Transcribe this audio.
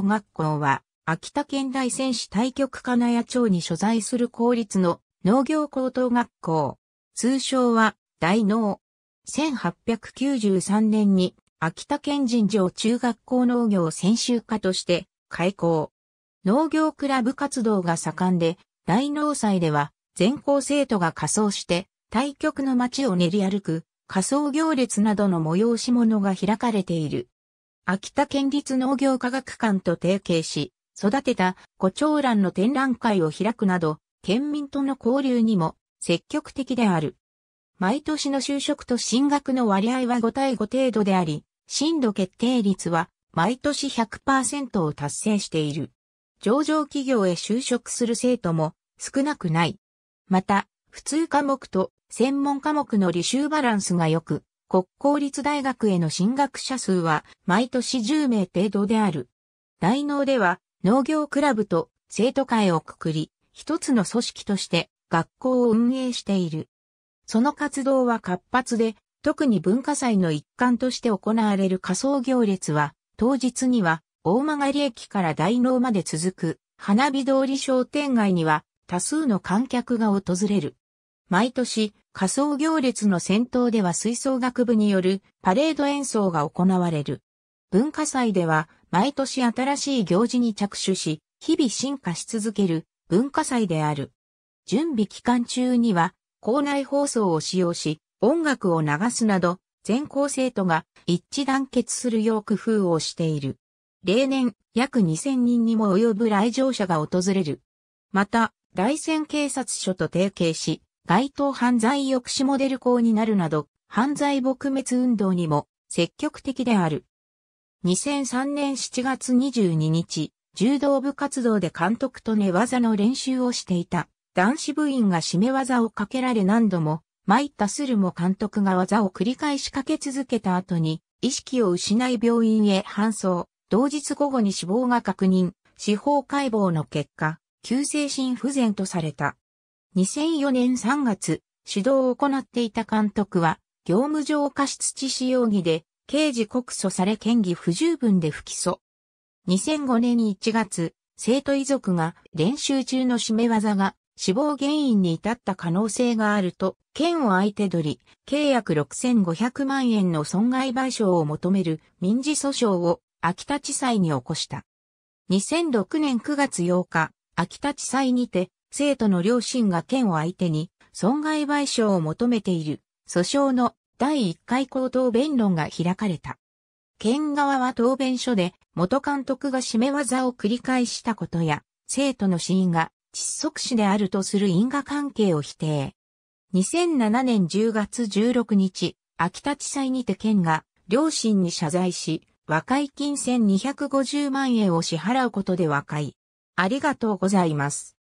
語学校は、秋田県大仙市対局金谷町に所在する公立の農業高等学校。通称は、大農。1893年に、秋田県人上中学校農業専修科として、開校。農業クラブ活動が盛んで、大農祭では、全校生徒が仮装して、対局の街を練り歩く、仮装行列などの催し物が開かれている。秋田県立農業科学館と提携し、育てた胡蝶蘭の展覧会を開くなど、県民との交流にも積極的である。毎年の就職と進学の割合は5対5程度であり、進度決定率は毎年100%を達成している。上場企業へ就職する生徒も少なくない。また、普通科目と専門科目の履修バランスが良く、国公立大学への進学者数は毎年10名程度である。大脳では農業クラブと生徒会をくくり、一つの組織として学校を運営している。その活動は活発で、特に文化祭の一環として行われる仮想行列は、当日には大曲駅から大脳まで続く花火通り商店街には多数の観客が訪れる。毎年、仮想行列の先頭では吹奏楽部によるパレード演奏が行われる。文化祭では毎年新しい行事に着手し、日々進化し続ける文化祭である。準備期間中には校内放送を使用し、音楽を流すなど、全校生徒が一致団結するよう工夫をしている。例年、約2000人にも及ぶ来場者が訪れる。また、大仙警察署と提携し、街頭犯罪抑止モデル校になるなど、犯罪撲滅運動にも積極的である。2003年7月22日、柔道部活動で監督と寝技の練習をしていた男子部員が締め技をかけられ何度も参ったするも監督が技を繰り返しかけ続けた後に意識を失い病院へ搬送、同日午後に死亡が確認、司法解剖の結果、急性心不全とされた。2004年3月、指導を行っていた監督は、業務上過失致死容疑で、刑事告訴され嫌疑不十分で不起訴。2005年1月、生徒遺族が練習中の締め技が死亡原因に至った可能性があると、県を相手取り、契約6500万円の損害賠償を求める民事訴訟を秋田地裁に起こした。2006年9月8日、秋田地裁にて生徒の両親が県を相手に損害賠償を求めている訴訟の第1回口頭弁論が開かれた。県側は答弁書で元監督が締め技を繰り返したことや、生徒の死因が窒息死であるとする因果関係を否定。2007年10月16日、秋田地裁にて県が両親に謝罪し、和解金1250万円を支払うことで和解。ありがとうございます。